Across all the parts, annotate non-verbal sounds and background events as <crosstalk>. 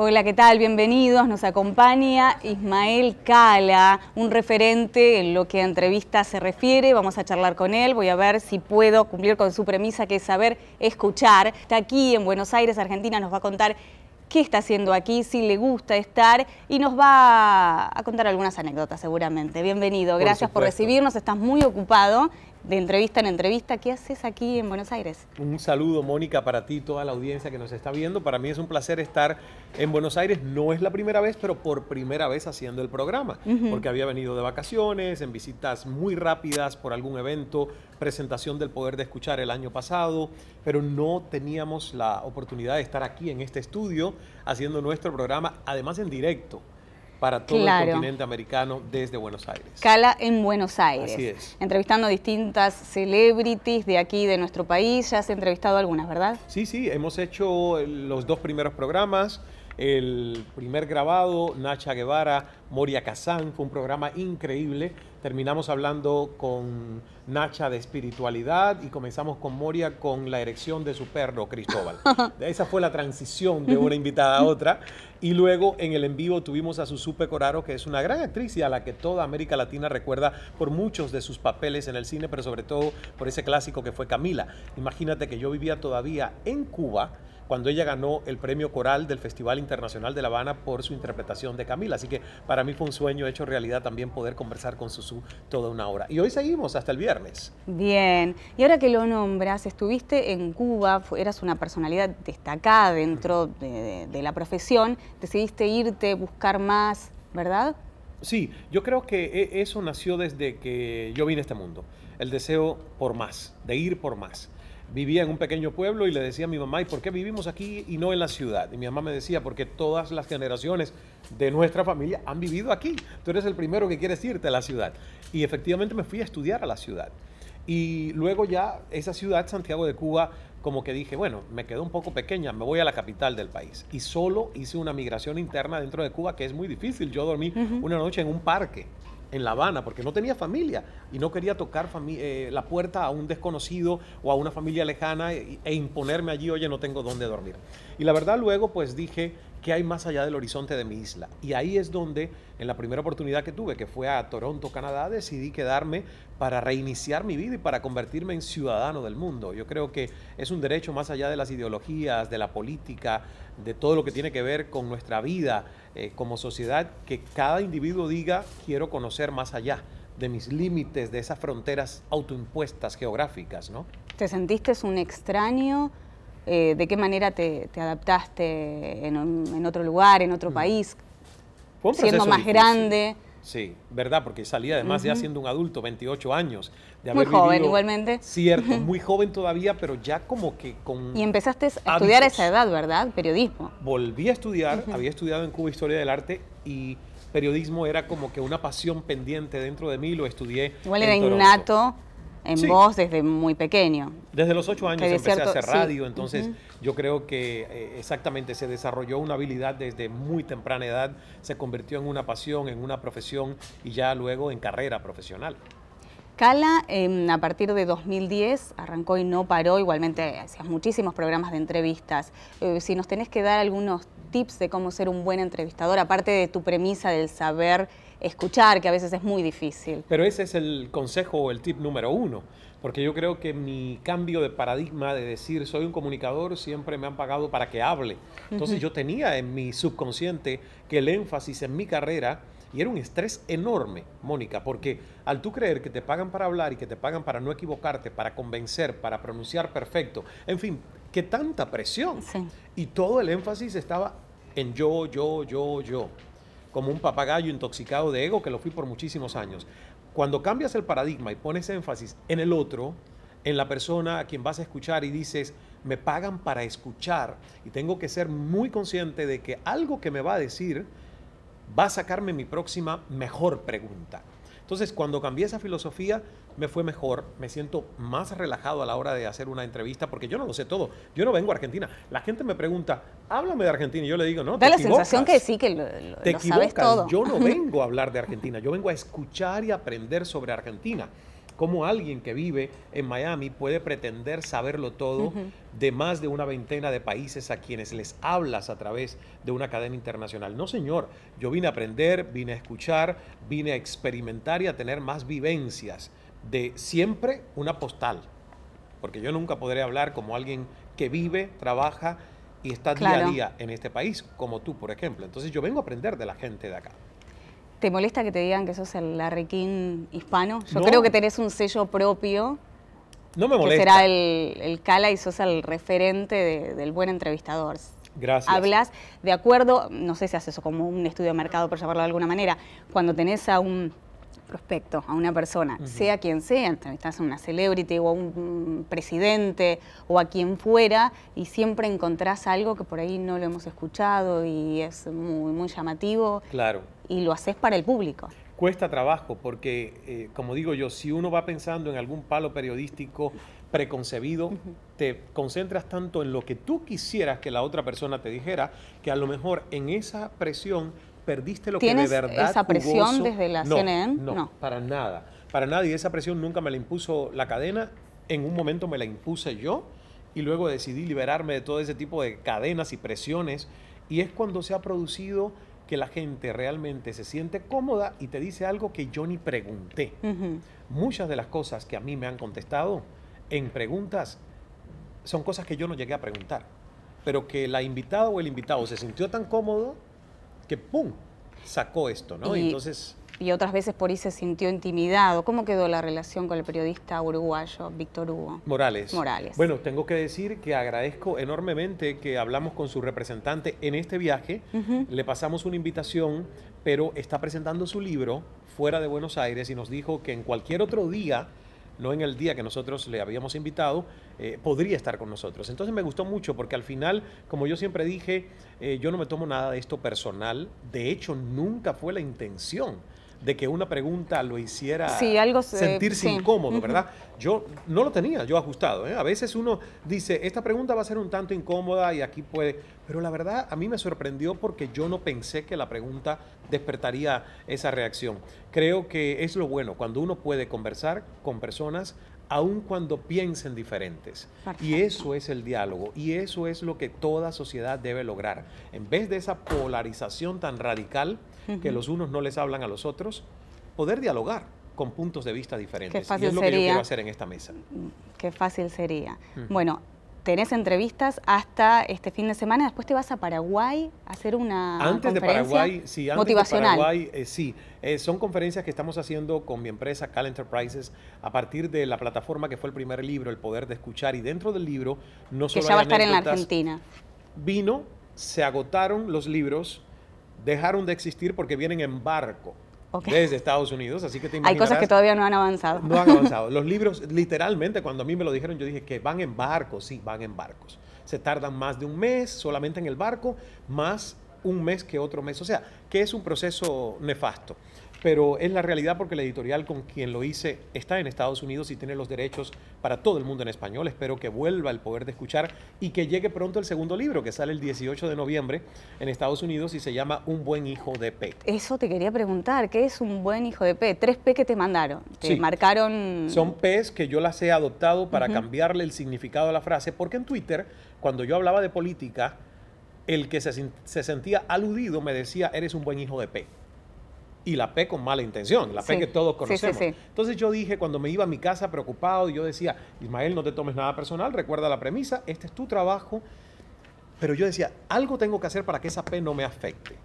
Hola, ¿qué tal? Bienvenidos. Nos acompaña Ismael Cala, un referente en lo que a entrevistas se refiere. Vamos a charlar con él. Voy a ver si puedo cumplir con su premisa, que es saber escuchar. Está aquí en Buenos Aires, Argentina. Nos va a contar qué está haciendo aquí, si le gusta estar y nos va a contar algunas anécdotas seguramente. Bienvenido, gracias por recibirnos, estás muy ocupado de entrevista en entrevista. ¿Qué haces aquí en Buenos Aires? Un saludo, Mónica, para ti y toda la audiencia que nos está viendo. Para mí es un placer estar en Buenos Aires. No es la primera vez, pero por primera vez haciendo el programa, porque había venido de vacaciones, en visitas muy rápidas por algún evento, presentación del Poder de Escuchar el año pasado, pero no teníamos la oportunidad de estar aquí en este estudio haciendo nuestro programa, además en directo para todo el continente americano desde Buenos Aires. Cala en Buenos Aires. Así es. Entrevistando distintas celebrities de aquí, de nuestro país. Ya has entrevistado algunas, ¿verdad? Sí, sí, hemos hecho los dos primeros programas el primer grabado, Nacha Guevara, Moria Kazán, fue un programa increíble. Terminamos hablando con Nacha de espiritualidad y comenzamos con Moria con la erección de su perro, Cristóbal. <laughs> Esa fue la transición de una invitada a otra. Y luego en el en vivo tuvimos a Susupe Coraro, que es una gran actriz y a la que toda América Latina recuerda por muchos de sus papeles en el cine, pero sobre todo por ese clásico que fue Camila. Imagínate que yo vivía todavía en Cuba cuando ella ganó el premio coral del Festival Internacional de La Habana por su interpretación de Camila. Así que para mí fue un sueño hecho realidad también poder conversar con Susú toda una hora. Y hoy seguimos hasta el viernes. Bien, y ahora que lo nombras, estuviste en Cuba, eras una personalidad destacada dentro de, de la profesión, decidiste irte, buscar más, ¿verdad? Sí, yo creo que e, eso nació desde que yo vine a este mundo, el deseo por más, de ir por más vivía en un pequeño pueblo y le decía a mi mamá, ¿y por qué vivimos aquí y no en la ciudad? Y mi mamá me decía, porque todas las generaciones de nuestra familia han vivido aquí. Tú eres el primero que quieres irte a la ciudad. Y efectivamente me fui a estudiar a la ciudad. Y luego ya esa ciudad, Santiago de Cuba, como que dije, bueno, me quedó un poco pequeña, me voy a la capital del país. Y solo hice una migración interna dentro de Cuba que es muy difícil. Yo dormí una noche en un parque en La Habana, porque no tenía familia y no quería tocar eh, la puerta a un desconocido o a una familia lejana e, e, imponerme allí, oye, no tengo dónde dormir. Y la verdad luego pues dije, qué hay más allá del horizonte de mi isla. Y ahí es donde, en la primera oportunidad que tuve, que fue a Toronto, Canadá, decidí quedarme para reiniciar mi vida y para convertirme en ciudadano del mundo. Yo creo que es un derecho más allá de las ideologías, de la política, de todo lo que tiene que ver con nuestra vida eh, como sociedad, que cada individuo diga, quiero conocer más allá de mis límites, de esas fronteras autoimpuestas geográficas, ¿no? ¿Te sentiste un extraño? Eh, de qué manera te, adaptaste en, otro lugar, en otro mm. país, siendo más grande. Sí, verdad, porque salí además ya siendo un adulto, 28 años. muy joven igualmente. Cierto, <laughs> muy joven todavía, pero ya como que con... Y empezaste a estudiar a esa edad, ¿verdad? Periodismo. Volví a estudiar, había estudiado en Cuba Historia del Arte y periodismo era como que una pasión pendiente dentro de mí, lo estudié. Igual era innato en voz desde muy pequeño. Desde los ocho años empecé a hacer radio, entonces yo creo que eh, exactamente se desarrolló una habilidad desde muy temprana edad, se convirtió en una pasión, en una profesión y ya luego en carrera profesional. Cala, em, a partir de 2010, arrancó y no paró, igualmente hacías muchísimos programas de entrevistas. Eh, si nos tenés que dar algunos tips de cómo ser un buen entrevistador, aparte de tu premisa del saber escuchar, que a veces es muy difícil. Pero ese es el consejo o el tip número uno, porque yo creo que mi cambio de paradigma de decir soy un comunicador siempre me han pagado para que hable. Entonces yo tenía en mi subconsciente que el énfasis en mi carrera y era un estrés enorme, Mónica, porque al tú creer que te pagan para hablar y que te pagan para no equivocarte, para convencer, para pronunciar perfecto, en fin, que tanta presión. Y todo el énfasis estaba en yo, yo, yo, yo como un papagayo intoxicado de ego, que lo fui por muchísimos años. Cuando cambias el paradigma y pones énfasis en el otro, en la persona a quien vas a escuchar y dices, me pagan para escuchar y tengo que ser muy consciente de que algo que me va a decir va a sacarme mi próxima mejor pregunta. Entonces, cuando cambié esa filosofía, me fue mejor, me siento más relajado a la hora de hacer una entrevista, porque yo no lo sé todo. Yo no vengo a Argentina. La gente me pregunta, háblame de Argentina, y yo le digo, no, te Da la sensación que sí, que lo, te Yo no <laughs> vengo a hablar de Argentina, yo vengo a escuchar y aprender sobre Argentina cómo alguien que vive en Miami puede pretender saberlo todo de más de una veintena de países a quienes les hablas a través de una cadena internacional. No, señor, yo vine a aprender, vine a escuchar, vine a experimentar y a tener más vivencias de siempre una postal, porque yo nunca podré hablar como alguien que vive, trabaja y está día a día en este país, como tú, por ejemplo. Entonces yo vengo a aprender de la gente de acá. ¿Te molesta que te digan que sos el arrequín hispano? Yo creo que tenés un sello propio. No me molesta. Que será el, cala y sos el referente del buen entrevistador. Gracias. Hablas de acuerdo, no sé si haces eso como un estudio de mercado, por llamarlo de alguna manera, cuando tenés a un prospecto, a una persona, sea quien sea, entrevistas a una celebrity o a un presidente o a quien fuera, y siempre encontrás algo que por ahí no lo hemos escuchado y es muy, muy llamativo. Claro y lo haces para el público. Cuesta trabajo porque, eh, como digo yo, si uno va pensando en algún palo periodístico preconcebido, te concentras tanto en lo que tú quisieras que la otra persona te dijera, que a lo mejor en esa presión perdiste lo que de verdad... esa presión desde la no, CNN? No, no, para nada. Para nada. Y esa presión nunca me la impuso la cadena. En un momento me la impuse yo y luego decidí liberarme de todo ese tipo de cadenas y presiones. Y es cuando se ha producido que la gente realmente se siente cómoda y te dice algo que yo ni pregunté. Muchas de las cosas que a mí me han contestado en preguntas son cosas que yo no llegué a preguntar, pero que la invitada o el invitado se sintió tan cómodo que ¡pum! sacó esto, ¿no? Entonces y otras veces por ahí se sintió intimidado. ¿Cómo quedó la relación con el periodista uruguayo Víctor Hugo? Morales. Morales. Bueno, tengo que decir que agradezco enormemente que hablamos con su representante en este viaje. Le pasamos una invitación, pero está presentando su libro fuera de Buenos Aires y nos dijo que en cualquier otro día no en el día que nosotros le habíamos invitado, eh, podría estar con nosotros. Entonces me gustó mucho porque al final, como yo siempre dije, eh, yo no me tomo nada de esto personal. De hecho, nunca fue la intención de que una pregunta lo hiciera sentirse incómodo, ¿verdad? Yo no lo tenía, yo ajustado. ¿eh? A veces uno dice, esta pregunta va a ser un tanto incómoda y aquí puede... Pero la verdad a mí me sorprendió porque yo no pensé que la pregunta despertaría esa reacción. Creo que es lo bueno, cuando uno puede conversar con personas aun cuando piensen diferentes. Y eso es el diálogo, y eso es lo que toda sociedad debe lograr. En vez de esa polarización tan radical que los unos no les hablan a los otros, poder dialogar con puntos de vista diferentes. y es lo que yo quiero hacer en esta mesa. Qué fácil sería. Bueno, tenés entrevistas hasta este fin de semana, después te vas a Paraguay a hacer una antes conferencia de Paraguay, sí, antes Paraguay, eh, sí, eh, son conferencias que estamos haciendo con mi empresa Cal Enterprises a partir de la plataforma que fue el primer libro, El Poder de Escuchar, y dentro del libro no que ya va a estar en la Argentina. Vino, se agotaron los libros, dejaron de existir porque vienen en barco desde Estados Unidos, así que te Hay cosas que todavía no han avanzado. No han avanzado. <laughs> Los libros, literalmente, cuando a mí me lo dijeron, yo dije que van en barcos, sí, van en barcos. Se tardan más de un mes solamente en el barco, más un mes que otro mes. O sea, que es un proceso nefasto pero es la realidad porque la editorial con quien lo hice está en Estados Unidos y tiene los derechos para todo el mundo en español. Espero que vuelva el poder de escuchar y que llegue pronto el segundo libro que sale el 18 de noviembre en Estados Unidos y se llama Un buen hijo de P. Eso te quería preguntar, ¿qué es un buen hijo de P? Tres P que te mandaron, te marcaron... Son P's que yo las he adoptado para cambiarle el significado a la frase, porque en Twitter, cuando yo hablaba de política, el que se, se sentía aludido me decía, eres un buen hijo de P y la P con mala intención, la P que todos conocemos. Entonces yo dije, cuando me iba a mi casa preocupado, yo decía, Ismael, no te tomes nada personal, recuerda la premisa, este es tu trabajo, pero yo decía, algo tengo que hacer para que esa P no me afecte.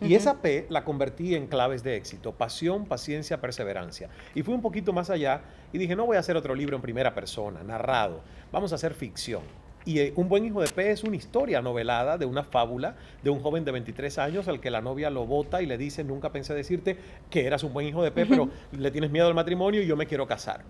Y esa P la convertí en claves de éxito, pasión, paciencia, perseverancia. Y fui un poquito más allá y dije, no voy a hacer otro libro en primera persona, narrado, vamos a hacer ficción. Y eh, Un buen hijo de P es una historia novelada de una fábula de un joven de 23 años al que la novia lo bota y le dice, nunca pensé decirte que eras un buen hijo de P, pero le tienes miedo al matrimonio y yo me quiero casar.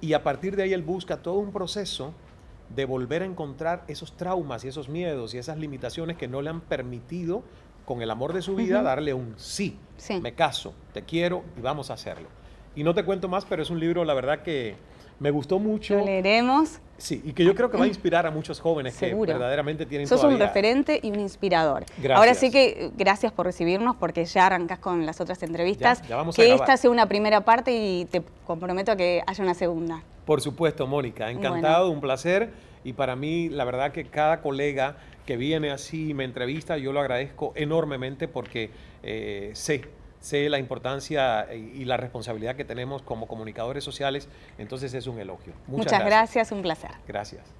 Y a partir de ahí él busca todo un proceso de volver a encontrar esos traumas y esos miedos y esas limitaciones que no le han permitido, con el amor de su vida, darle un sí, me caso, te quiero y vamos a hacerlo. Y no te cuento más, pero es un libro, la verdad, que me gustó mucho. Lo leeremos. Sí, y que yo creo que va a inspirar a muchos jóvenes que verdaderamente tienen Sos un referente y un inspirador. Gracias. Ahora sí que eh, gracias por recibirnos porque ya arrancas con las otras entrevistas. Ya, que esta sea una primera parte y te comprometo a que haya una segunda. Por supuesto, Mónica, encantado, un placer y para mí la verdad que cada colega que viene así y me entrevista, yo lo agradezco enormemente porque eh, sé sé la importancia eh, y la responsabilidad que tenemos como comunicadores sociales, entonces es un elogio. Muchas, gracias, un placer. Gracias.